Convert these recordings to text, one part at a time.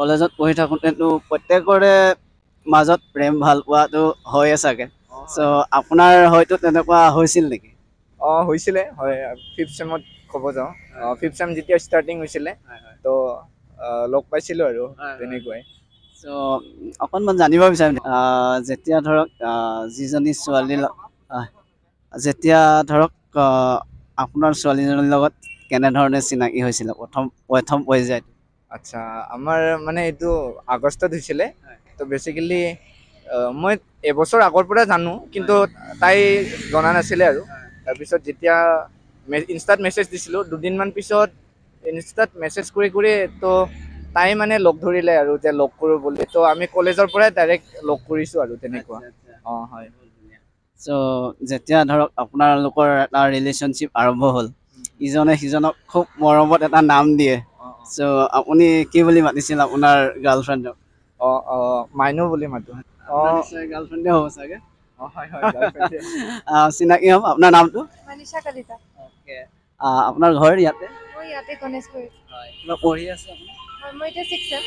কলেজত পঢ়ি থাকোঁতেতো প্ৰত্যেকৰে মাজত প্ৰেম ভাল পোৱাটো হয়ে চাগে চ' আপোনাৰ হয়তো তেনেকুৱা হৈছিল নেকি অঁ হৈছিলে হয় ফিফ্থ চেমত ক'ব যাওঁ ফিফ্থ চেম যেতিয়া ষ্টাৰ্টিং হৈছিলে তো লগ পাইছিলোঁ আৰু তেনেকুৱাই চ' অকণমান জানিব বিচাৰিম যেতিয়া ধৰক যিজনী ছোৱালী যেতিয়া ধৰক আপোনাৰ ছোৱালীজনীৰ লগত কেনেধৰণে চিনাকি হৈছিলে প্ৰথম প্ৰথম পৰ্যায়ত আচ্ছা আমাৰ মানে এইটো আগষ্টত হৈছিলে তো বেচিকেলি মই এবছৰ আগৰ পৰা জানো কিন্তু তাই জনা নাছিলে আৰু তাৰপিছত যেতিয়া ইনষ্টাত মেছেজ দিছিলোঁ দুদিনমান পিছত ইনষ্টাত মেছেজ কৰি কৰি তো তাই মানে লগ ধৰিলে আৰু যে লগ কৰোঁ বুলি তো আমি কলেজৰ পৰাই ডাইৰেক্ট লগ কৰিছোঁ আৰু তেনেকুৱা অঁ হয় চ' যেতিয়া ধৰক আপোনালোকৰ এটা ৰিলেশ্যনশ্বিপ আৰম্ভ হ'ল ইজনে সিজনক খুব মৰমত এটা নাম দিয়ে সো আপুনি কি বুলি মাতিছিল আপোনাৰ গাৰ্লফ্ৰেণ্ডক অ অ মাইনু বুলি মাতো অ গাৰ্লফ্ৰেণ্ডে হ'ব চাগে অ হয় হয় চিনাকি হ'ম আপোনাৰ নামটো মনীষা কলিতা অকে আ আপোনাৰ ঘৰ ইয়াতে মই ইয়াতে গণেশ কৰি হয় মই পঢ়ি আছো মই এটা শিক্ষক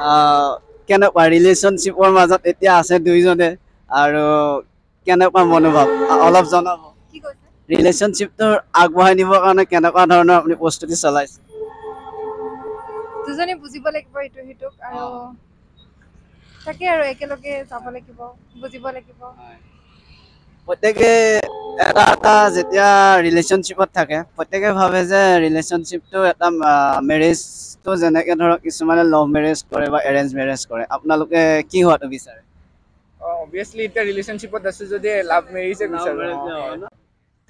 হয় কেনেকুৱা ৰিলেশ্যনশ্বিপৰ মাজত এতিয়া আছে দুইজনে আৰু কেনেকুৱা মনোভাৱ অলপ জনাব ৰিলেশ্যনশ্বিপটোৰ আগবঢ়াই নিবৰ কাৰণে কেনেকুৱা ধৰণৰ আপুনি প্ৰস্তুতি চলাইছে দুজনী বুজিব লাগিব ইটো সিটোক আৰু তাকে আৰু একেলগে যাব লাগিব বুজিব লাগিব প্ৰত্যেকে এটা এটা যেতিয়া ৰিলেশ্যনশ্বিপত থাকে প্ৰত্যেকে ভাবে যে ৰিলেশ্যনশ্বিপটো এটা মেৰেজটো যেনেকে ধৰক কিছুমানে লভ মেৰেজ কৰে বা এৰেঞ্জ মেৰেজ কৰে আপোনালোকে কি হোৱাটো বিচাৰে অবভিয়াছলি এতিয়া ৰিলেশ্যনশ্বিপত আছো যদি লাভ মেৰেজে বিচাৰে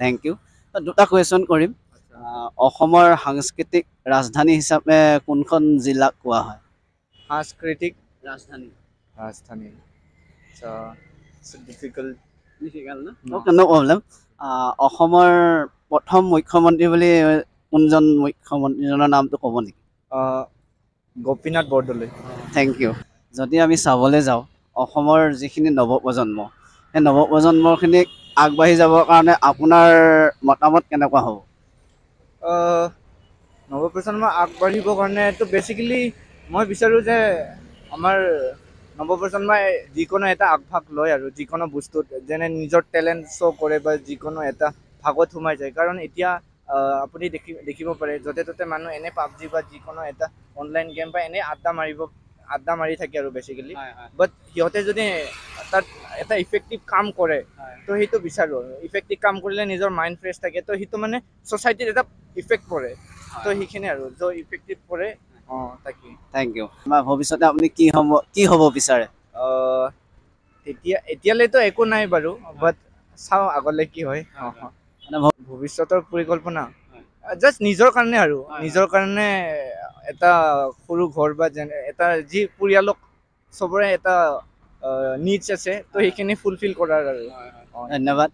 থেংক ইউ দুটা কুৱেশ্যন কৰিম অসমৰ সাংস্কৃতিক ৰাজধানী হিচাপে কোনখন জিলাক কোৱা হয় সাংস্কৃতিক ৰাজধানী ৰাজধানী ডিফিকাল্ট প্ৰব্লেম অসমৰ প্ৰথম মুখ্যমন্ত্ৰী বুলি কোনজন মুখ্যমন্ত্ৰীজনৰ নামটো ক'ব নেকি গোপীনাথ বৰদলৈ থেংক ইউ যদি আমি চাবলৈ যাওঁ অসমৰ যিখিনি নৱপ্ৰজন্ম সেই নৱপ্ৰজন্মখিনিক আগবাঢ়ি যাবৰ কাৰণে আপোনাৰ মতামত কেনেকুৱা হ'ব নৱপ্ৰজন্মক আগবাঢ়িবৰ কাৰণে তো বেচিকেলি মই বিচাৰোঁ যে আমাৰ নৱপ্ৰজন্মই যিকোনো এটা আগভাগ লয় আৰু যিকোনো বস্তুত যেনে নিজৰ টেলেণ্ট শ্ব' কৰে বা যিকোনো এটা ভাগত সোমাই যায় কাৰণ এতিয়া আপুনি দেখি দেখিব পাৰে য'তে ত'তে মানুহ এনে পাবজি বা যিকোনো এটা অনলাইন গেম বা এনেই আড্ডা মাৰিব আড্ডা মাৰি থাকে আৰু বেছিকেলি বাট সিহঁতে যদি তাত এটা ইফেক্টিভ কাম কৰে তো সেইটো বিচাৰোঁ আৰু ইফেক্টিভ কাম কৰিলে নিজৰ মাইণ্ড ফ্ৰেছ থাকে তো সেইটো মানে ছ'চাইটিত এটা ইফেক্ট পৰে তো সেইখিনি আৰু য' ইফেক্টিভ পৰে অঁ তাকে থেংক ইউ আমাৰ ভৱিষ্যতে আপুনি কি হ'ব কি হ'ব বিচাৰে এতিয়া এতিয়ালৈতো একো নাই বাৰু বাট চাওঁ আগলৈ কি হয় ভৱিষ্যতৰ পৰিকল্পনা জাষ্ট নিজৰ কাৰণে আৰু নিজৰ কাৰণে এটা সৰু ঘৰ বা যেনে এটা যি পৰিয়ালক চবৰে এটা নিডছ আছে তো সেইখিনি ফুলফিল কৰাৰ আৰু ধন্যবাদ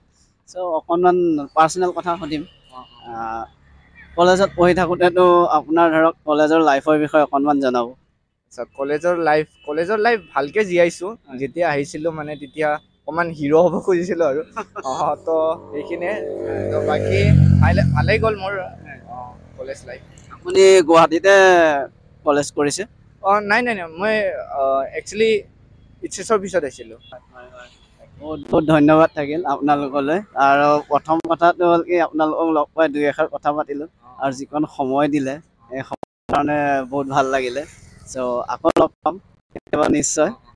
চ' অকণমান পাৰ্চনেল কথা সুধিম কলেজত পঢ়ি থাকোঁতেতো আপোনাৰ ধৰক কলেজৰ লাইফৰ বিষয়ে অকণমান জনাব কলেজৰ লাইফ কলেজৰ লাইফ ভালকৈ জীয়াইছোঁ যেতিয়া আহিছিলোঁ মানে তেতিয়া অকণমান হিৰ' হ'ব খুজিছিলোঁ আৰু অঁ তো সেইখিনিয়ে বাকী ভালেই গ'ল মোৰ কলেজ লাইফ আপুনি গুৱাহাটীতে কলেজ কৰিছে অঁ নাই নাই নাই মই একচুৱেলি ইচছেছৰ পিছত আহিছিলোঁ বহুত বহুত ধন্যবাদ থাকিল আপোনালোকলৈ আৰু প্ৰথম কথাটো হ'ল কি আপোনালোকক লগ পাই দুই এষাৰ কথা পাতিলোঁ আৰু যিকণ সময় দিলে সেই সময়ৰ কাৰণে বহুত ভাল লাগিলে চ' আকৌ লগ পাম কেতিয়াবা নিশ্চয়